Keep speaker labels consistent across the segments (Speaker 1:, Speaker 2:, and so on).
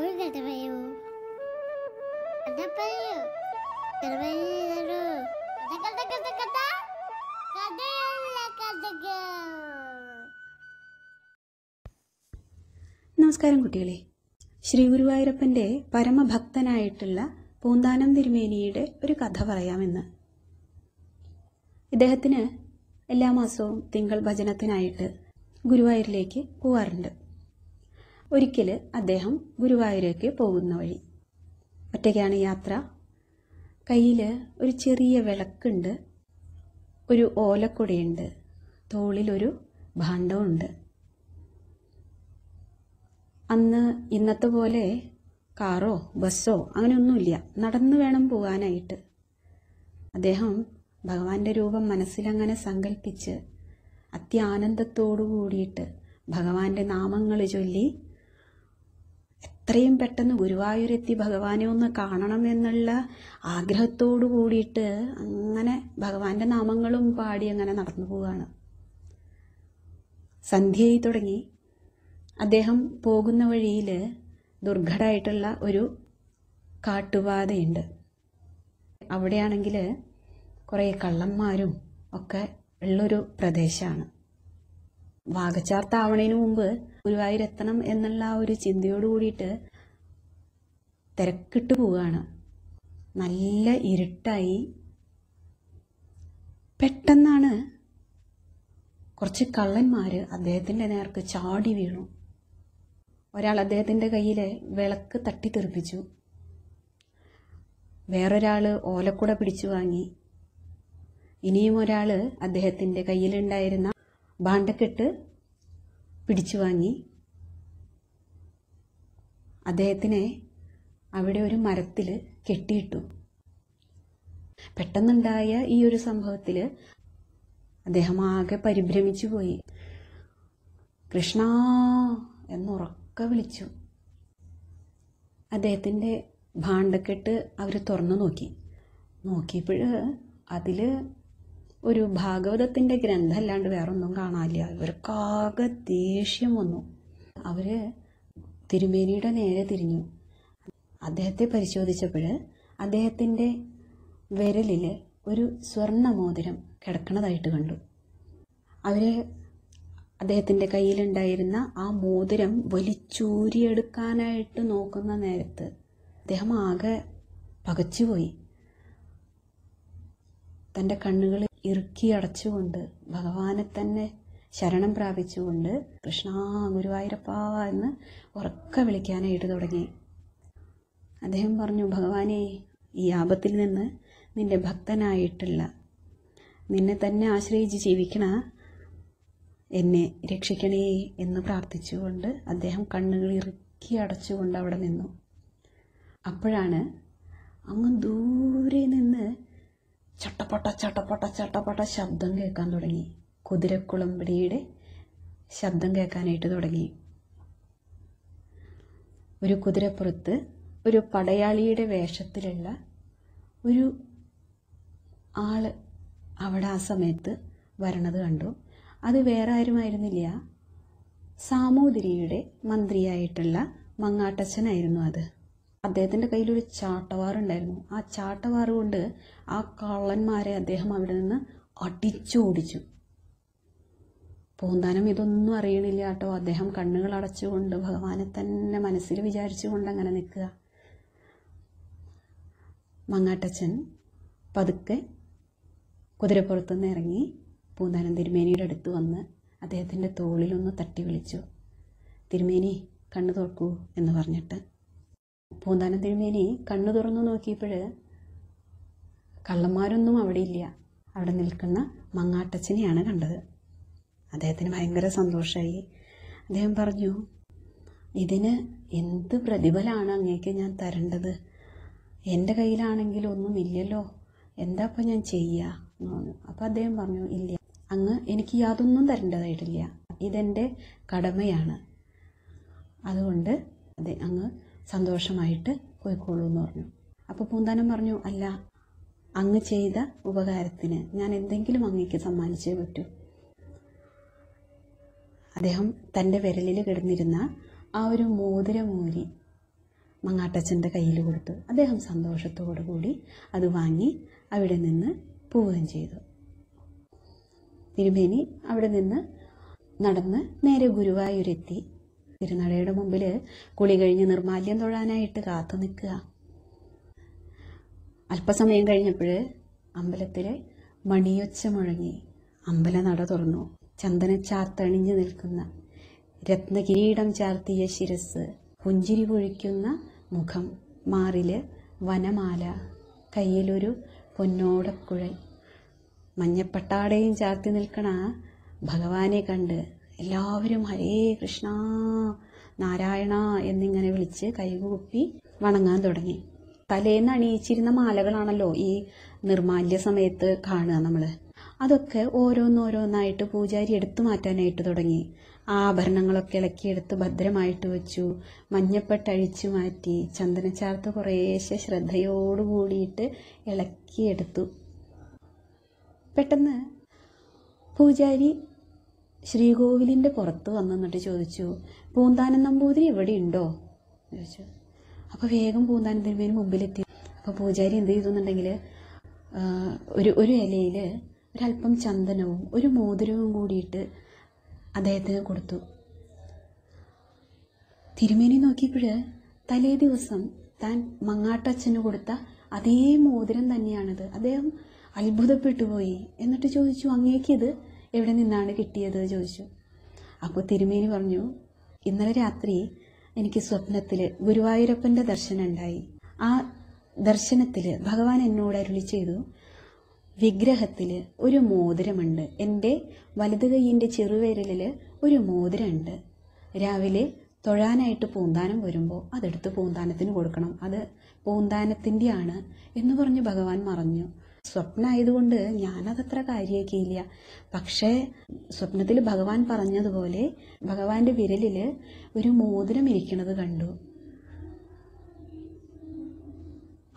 Speaker 1: ഒരു കഥ പറയൂ കഥ പറയൂ കഥ പറയൂ കഥ കഥ കഥ കഥയല്ല കഥകൾ നമസ്കാരം കുട്ടികളെ ശ്രീ ഗുരുവായൂരപ്പന്റെ പരമഭക്തനായിട്ടുള്ള പൂന്താനം തിരുമേനിയുടെ ഒരു കഥ പറയാമെന്ന് ഇദ്ദേഹത്തിന് എല്ലാ മാസവും തിങ്കൾ ഭജനത്തിനായിട്ട് ഗുരുവായൂരിലേക്ക് പോവാറുണ്ട് ഒരിക്കൽ അദ്ദേഹം ഗുരുവായൂരേക്ക് പോകുന്ന വഴി ഒറ്റയ്ക്കാണ് യാത്ര കയ്യിൽ ഒരു ചെറിയ വിളക്കുണ്ട് ഒരു ഓലക്കുടയുണ്ട് തോളിലൊരു ഭാണ്ഡവുമുണ്ട് അന്ന് ഇന്നത്തെ പോലെ കാറോ ബസ്സോ അങ്ങനെയൊന്നുമില്ല നടന്നു വേണം പോകാനായിട്ട് അദ്ദേഹം ഭഗവാന്റെ രൂപം മനസ്സിലങ്ങനെ സങ്കല്പിച്ച് അത്യാനന്ദത്തോടു കൂടിയിട്ട് ഭഗവാന്റെ നാമങ്ങൾ ചൊല്ലി എത്രയും പെട്ടെന്ന് ഗുരുവായൂരെത്തി ഭഗവാനെ ഒന്ന് കാണണം എന്നുള്ള ആഗ്രഹത്തോടു കൂടിയിട്ട് അങ്ങനെ ഭഗവാന്റെ നാമങ്ങളും പാടി അങ്ങനെ നടന്നു പോവുകയാണ് സന്ധ്യയായി തുടങ്ങി അദ്ദേഹം പോകുന്ന വഴിയിൽ ദുർഘടമായിട്ടുള്ള ഒരു കാട്ടുപാതയുണ്ട് അവിടെയാണെങ്കിൽ കുറേ കള്ളന്മാരും ഒക്കെ ഉള്ളൊരു പ്രദേശമാണ് വാഗച്ചാർത്താവണതിന് മുമ്പ് ഗുരുവായൂരെത്തണം എന്നുള്ള ആ ഒരു ചിന്തയോട് കൂടിയിട്ട് തിരക്കിട്ട് പോവുകയാണ് നല്ല ഇരുട്ടായി പെട്ടെന്നാണ് കുറച്ച് കള്ളന്മാർ അദ്ദേഹത്തിൻ്റെ നേർക്ക് ചാടി വീണു ഒരാൾ അദ്ദേഹത്തിൻ്റെ കയ്യിലെ വിളക്ക് തട്ടി തെറിപ്പിച്ചു വേറൊരാൾ ഓലക്കുട പിടിച്ചു വാങ്ങി ഇനിയും ഒരാൾ അദ്ദേഹത്തിൻ്റെ കയ്യിലുണ്ടായിരുന്ന ഭാണ്ഡക്കെട്ട് പിടിച്ചു വാങ്ങി അദ്ദേഹത്തിനെ അവിടെ ഒരു മരത്തിൽ കെട്ടിയിട്ടു പെട്ടെന്നുണ്ടായ ഈ ഒരു സംഭവത്തിൽ അദ്ദേഹം ആകെ പരിഭ്രമിച്ചു പോയി കൃഷ്ണ എന്നുറക്കെ വിളിച്ചു അദ്ദേഹത്തിൻ്റെ ഭാണ്ഡക്കെട്ട് അവർ തുറന്നു നോക്കി നോക്കിയപ്പോൾ അതിൽ ഒരു ഭാഗവതത്തിൻ്റെ ഗ്രന്ഥം അല്ലാണ്ട് വേറൊന്നും കാണാനില്ല ഇവർക്കാകെ ദേഷ്യം വന്നു അവർ തിരുമേനിയുടെ നേരെ തിരിഞ്ഞു അദ്ദേഹത്തെ പരിശോധിച്ചപ്പോൾ അദ്ദേഹത്തിൻ്റെ വിരലിൽ ഒരു സ്വർണ്ണ മോതിരം കിടക്കുന്നതായിട്ട് കണ്ടു അവർ അദ്ദേഹത്തിൻ്റെ കയ്യിലുണ്ടായിരുന്ന ആ മോതിരം വലിച്ചൂരിയെടുക്കാനായിട്ട് നോക്കുന്ന നേരത്ത് അദ്ദേഹം ആകെ പകച്ചുപോയി തൻ്റെ കണ്ണുകളിൽ ഇറുക്കിയടച്ചുകൊണ്ട് ഭഗവാനെ തന്നെ ശരണം പ്രാപിച്ചുകൊണ്ട് കൃഷ്ണ ഗുരുവായൂരപ്പ എന്ന് ഉറക്ക വിളിക്കാനായിട്ട് തുടങ്ങി അദ്ദേഹം പറഞ്ഞു ഭഗവാനെ ഈ ആപത്തിൽ നിന്ന് നിന്റെ ഭക്തനായിട്ടുള്ള നിന്നെ തന്നെ ആശ്രയിച്ച് ജീവിക്കണ എന്നെ രക്ഷിക്കണേ എന്ന് പ്രാർത്ഥിച്ചുകൊണ്ട് അദ്ദേഹം കണ്ണുകൾ ഇറുക്കി അടച്ചുകൊണ്ട് അവിടെ നിന്നു അപ്പോഴാണ് അങ്ങ് ദൂരെ നിന്ന് ചട്ടപ്പട്ട ചട്ടപ്പട്ട ചട്ടപ്പട്ട ശബ്ദം കേൾക്കാൻ തുടങ്ങി കുതിരക്കുളമ്പടിയുടെ ശബ്ദം കേൾക്കാനായിട്ട് തുടങ്ങി ഒരു കുതിരപ്പുറത്ത് ഒരു പടയാളിയുടെ വേഷത്തിലുള്ള ഒരു ആൾ അവിടെ ആ സമയത്ത് വരണത് കണ്ടു അത് വേറെ ആരുമായിരുന്നില്ല സാമൂതിരിയുടെ മന്ത്രിയായിട്ടുള്ള മങ്ങാട്ടച്ഛനായിരുന്നു അത് അദ്ദേഹത്തിൻ്റെ കയ്യിലൊരു ചാട്ടവാറുണ്ടായിരുന്നു ആ ചാട്ടവാറ് കൊണ്ട് ആ കള്ളന്മാരെ അദ്ദേഹം അവിടെ നിന്ന് അടിച്ചോടിച്ചു പൂന്താനം ഇതൊന്നും അറിയണില്ല കേട്ടോ അദ്ദേഹം കണ്ണുകൾ അടച്ചുകൊണ്ട് ഭഗവാനെ തന്നെ മനസ്സിൽ വിചാരിച്ചുകൊണ്ട് അങ്ങനെ നിൽക്കുക മങ്ങാട്ടച്ചൻ പതുക്കെ കുതിരപ്പുറത്തു നിന്ന് ഇറങ്ങി പൂന്താനം തിരുമേനിയുടെ അടുത്ത് വന്ന് അദ്ദേഹത്തിൻ്റെ തോളിലൊന്ന് തട്ടി വിളിച്ചു തിരുമേനി കണ്ണു തുറക്കൂ എന്ന് പറഞ്ഞിട്ട് പൂന്താനം തിരുമേനി കണ്ണു തുറന്നു നോക്കിയപ്പോൾ കള്ളന്മാരൊന്നും അവിടെ ഇല്ല അവിടെ നിൽക്കുന്ന മങ്ങാട്ടച്ചനെയാണ് കണ്ടത് അദ്ദേഹത്തിന് ഭയങ്കര സന്തോഷമായി അദ്ദേഹം പറഞ്ഞു ഇതിന് എന്ത് പ്രതിഫലമാണ് അങ്ങേക്ക് ഞാൻ തരേണ്ടത് എൻ്റെ കയ്യിലാണെങ്കിൽ ഒന്നും ഇല്ലല്ലോ എന്താ ഇപ്പം ഞാൻ ചെയ്യുക എന്ന് പറഞ്ഞു അപ്പോൾ അദ്ദേഹം പറഞ്ഞു ഇല്ല അങ്ങ് എനിക്ക് യാതൊന്നും തരേണ്ടതായിട്ടില്ല ഇതെൻ്റെ കടമയാണ് അതുകൊണ്ട് അങ്ങ് സന്തോഷമായിട്ട് പോയിക്കോളൂ എന്ന് പറഞ്ഞു അപ്പോൾ പൂന്താനം പറഞ്ഞു അല്ല അങ്ങ് ചെയ്ത ഉപകാരത്തിന് ഞാൻ എന്തെങ്കിലും അങ്ങേക്ക് സമ്മാനിച്ചേ പറ്റൂ അദ്ദേഹം തൻ്റെ വിരലിൽ കിടന്നിരുന്ന ആ ഒരു മോതിരമൂരി മങ്ങാട്ടച്ചൻ്റെ കയ്യിൽ കൊടുത്തു അദ്ദേഹം സന്തോഷത്തോടു കൂടി അത് വാങ്ങി അവിടെ നിന്ന് പോവുകയും ചെയ്തു തിരുമേനി അവിടെ നിന്ന് നടന്ന് നേരെ ഗുരുവായൂരെത്തി തിരുനടയുടെ മുമ്പിൽ കുളി കഴിഞ്ഞ് നിർമാല്യം തൊഴാനായിട്ട് കാത്തു നിൽക്കുക അല്പസമയം കഴിഞ്ഞപ്പോൾ അമ്പലത്തിൽ മണിയൊച്ച മുഴങ്ങി അമ്പല നട തുറന്നു ചന്ദനച്ചാർത്തണിഞ്ഞു നിൽക്കുന്ന രത്നകിരീടം ചാർത്തിയ ശിരസ് പുഞ്ചിരി പൊഴിക്കുന്ന മുഖം മാറിൽ വനമാല കയ്യിലൊരു പൊന്നോടക്കുഴൽ മഞ്ഞപ്പട്ടാടയും ചാർത്തി നിൽക്കണ ഭഗവാനെ കണ്ട് എല്ലാവരും ഹരേ കൃഷ്ണ നാരായണ എന്നിങ്ങനെ വിളിച്ച് കൈകൂപ്പി വണങ്ങാൻ തുടങ്ങി തലേന്ന് അണിയിച്ചിരുന്ന മാലകളാണല്ലോ ഈ നിർമാല്യ സമയത്ത് കാണുക നമ്മൾ അതൊക്കെ ഓരോന്നോരോന്നായിട്ട് പൂജാരി എടുത്തു മാറ്റാനായിട്ട് തുടങ്ങി ആഭരണങ്ങളൊക്കെ ഇളക്കിയെടുത്ത് ഭദ്രമായിട്ട് വെച്ചു മഞ്ഞപ്പെട്ടഴിച്ചു മാറ്റി ചന്ദനച്ചാർത്ത് കുറേശ്ശെ ശ്രദ്ധയോട് കൂടിയിട്ട് ഇളക്കിയെടുത്തു പെട്ടെന്ന് പൂജാരി ശ്രീകോവിലിൻ്റെ പുറത്ത് വന്നിട്ട് ചോദിച്ചു പൂന്താനം നമ്പൂതിരി എവിടെ ഉണ്ടോ ചോദിച്ചു അപ്പോൾ വേഗം പൂന്താനത്തിന് പേര് മുമ്പിലെത്തി അപ്പോൾ പൂജാരി എന്ത് ചെയ്തു എന്നുണ്ടെങ്കിൽ ഒരു ഒരു ഇലയിൽ ഒരല്പം ചന്ദനവും ഒരു മോതിരവും കൂടിയിട്ട് അദ്ദേഹത്തിന് കൊടുത്തു തിരുമേനി നോക്കിയപ്പോൾ തലേ ദിവസം താൻ മങ്ങാട്ടച്ഛന് കൊടുത്ത അതേ മോതിരം തന്നെയാണിത് അദ്ദേഹം അത്ഭുതപ്പെട്ടു പോയി എന്നിട്ട് ചോദിച്ചു അങ്ങേക്കിത് എവിടെ നിന്നാണ് കിട്ടിയത് ചോദിച്ചു അപ്പോൾ തിരുമേനി പറഞ്ഞു ഇന്നലെ രാത്രി എനിക്ക് സ്വപ്നത്തിൽ ഗുരുവായൂരപ്പൻ്റെ ദർശനം ഉണ്ടായി ആ ദർശനത്തിൽ ഭഗവാൻ എന്നോട് അരുളി ചെയ്തു വിഗ്രഹത്തിൽ ഒരു മോതിരമുണ്ട് എൻ്റെ വലത് കൈയിൻ്റെ ചെറുവിരലിൽ ഒരു മോതിരമുണ്ട് രാവിലെ തൊഴാനായിട്ട് പൂന്താനം വരുമ്പോൾ അതെടുത്ത് പൂന്താനത്തിന് കൊടുക്കണം അത് പൂന്താനത്തിൻ്റെയാണ് എന്ന് പറഞ്ഞ് ഭഗവാൻ മറഞ്ഞു സ്വപ്നമായതുകൊണ്ട് ഞാനതത്ര കാര്യമാക്കിയില്ല പക്ഷേ സ്വപ്നത്തിൽ ഭഗവാൻ പറഞ്ഞതുപോലെ ഭഗവാന്റെ വിരലിൽ ഒരു മോതിരം ഇരിക്കണത് കണ്ടു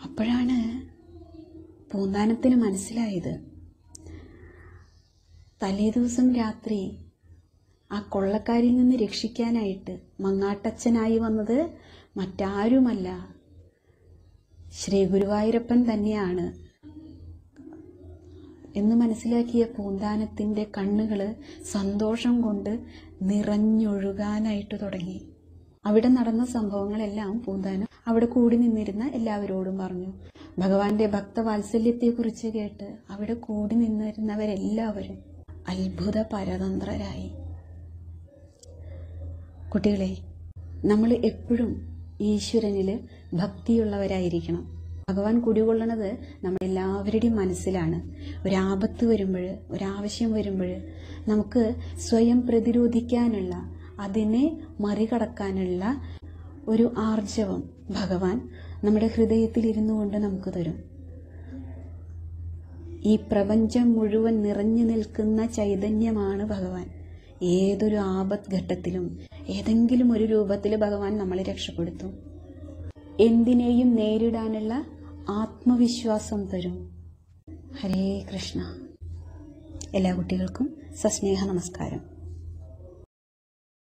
Speaker 1: അപ്പോഴാണ് പൂന്താനത്തിന് മനസ്സിലായത് തലേദിവസം രാത്രി ആ കൊള്ളക്കാരിൽ നിന്ന് രക്ഷിക്കാനായിട്ട് മങ്ങാട്ടച്ഛനായി വന്നത് മറ്റാരുമല്ല ശ്രീ ഗുരുവായൂരപ്പൻ തന്നെയാണ് എന്ന് മനസ്സിലാക്കിയ പൂന്താനത്തിൻ്റെ കണ്ണുകൾ സന്തോഷം കൊണ്ട് നിറഞ്ഞൊഴുകാനായിട്ട് തുടങ്ങി അവിടെ നടന്ന സംഭവങ്ങളെല്ലാം പൂന്താനം അവിടെ കൂടി നിന്നിരുന്ന എല്ലാവരോടും പറഞ്ഞു ഭഗവാന്റെ ഭക്തവാത്സല്യത്തെക്കുറിച്ച് കേട്ട് അവിടെ കൂടി നിന്നിരുന്നവരെല്ലാവരും അത്ഭുത പരതന്ത്രരായി കുട്ടികളെ നമ്മൾ എപ്പോഴും ഈശ്വരനിൽ ഭക്തിയുള്ളവരായിരിക്കണം ഭഗവാൻ കുടികൊള്ളണത് നമ്മളെല്ലാവരുടെയും മനസ്സിലാണ് ഒരാപത്ത് വരുമ്പോൾ ഒരാവശ്യം വരുമ്പോൾ നമുക്ക് സ്വയം പ്രതിരോധിക്കാനുള്ള അതിനെ മറികടക്കാനുള്ള ഒരു ആർജവം ഭഗവാൻ നമ്മുടെ ഹൃദയത്തിൽ ഇരുന്നു കൊണ്ട് നമുക്ക് തരും ഈ പ്രപഞ്ചം മുഴുവൻ നിറഞ്ഞു നിൽക്കുന്ന ചൈതന്യമാണ് ഭഗവാൻ ഏതൊരു ആപത് ഘട്ടത്തിലും ഏതെങ്കിലും ഒരു രൂപത്തിൽ ഭഗവാൻ നമ്മളെ രക്ഷപ്പെടുത്തും എന്തിനേയും നേരിടാനുള്ള ആത്മവിശ്വാസം തരും ഹരേ കൃഷ്ണ എല്ലാ കുട്ടികൾക്കും സസ്നേഹ നമസ്കാരം